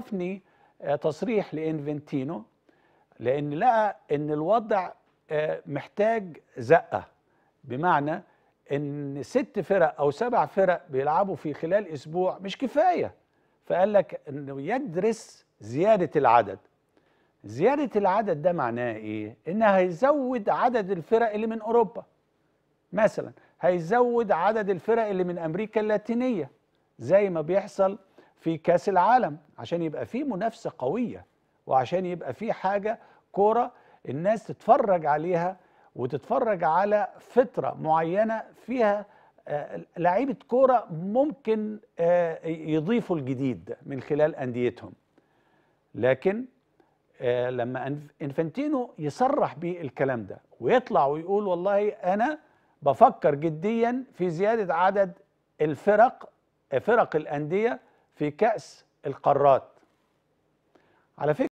وقفني آه، تصريح لانفنتينو لان لقى ان الوضع آه، محتاج زقه بمعنى ان ست فرق او سبع فرق بيلعبوا في خلال اسبوع مش كفايه فقال لك انه يدرس زياده العدد زياده العدد ده معناه ايه انه هيزود عدد الفرق اللي من اوروبا مثلا هيزود عدد الفرق اللي من امريكا اللاتينيه زي ما بيحصل في كاس العالم عشان يبقى في منافسه قويه وعشان يبقى في حاجه كوره الناس تتفرج عليها وتتفرج على فتره معينه فيها آه، لعيبه كوره ممكن آه، يضيفوا الجديد من خلال انديتهم لكن آه، لما انفانتينو يصرح بالكلام ده ويطلع ويقول والله انا بفكر جديا في زياده عدد الفرق فرق الانديه في كأس القارات على فكرة